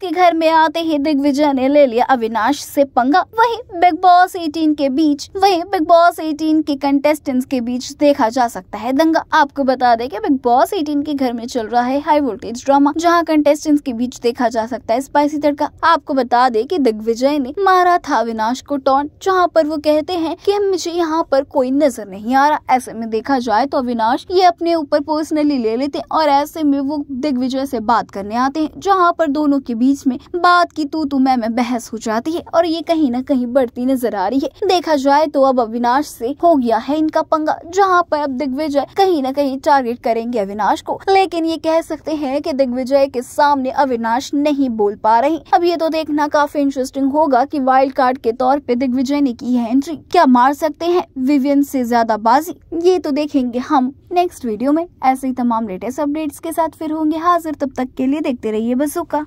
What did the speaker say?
के घर में आते ही दिग्विजय ने ले लिया अविनाश से पंगा वही बिग बॉस 18 के बीच वही बिग बॉस 18 के कंटेस्टेंट्स के बीच देखा जा सकता है दंगा आपको बता दें कि बिग बॉस 18 के घर में चल रहा है हाई वोल्टेज ड्रामा जहां कंटेस्टेंट्स के बीच देखा जा सकता है स्पाइसी तड़का आपको बता दे की दिग्विजय ने मारा था अविनाश को टॉन जहाँ पर वो कहते हैं की मुझे यहाँ पर कोई नजर नहीं आ रहा ऐसे में देखा जाए तो अविनाश ये अपने ऊपर पर्सनली ले लेते और ऐसे में वो दिग्विजय से बात करने आते हैं जहाँ पर दोनों के बीच बीच में बात की तू तू मैं मैं बहस हो जाती है और ये कहीं ना कहीं बढ़ती नजर आ रही है देखा जाए तो अब अविनाश से हो गया है इनका पंगा जहाँ पर अब दिग्विजय कहीं ना कहीं टारगेट करेंगे अविनाश को लेकिन ये कह सकते हैं कि दिग्विजय के सामने अविनाश नहीं बोल पा रहे अब ये तो देखना काफी इंटरेस्टिंग होगा की वाइल्ड कार्ड के तौर पर दिग्विजय ने की है एंट्री क्या मार सकते हैं विवियन से ज्यादा बाजी ये तो देखेंगे हम नेक्स्ट वीडियो में ऐसे ही तमाम लेटेस्ट अपडेट्स के साथ फिर होंगे हाजिर तब तक के लिए देखते रहिए बसों का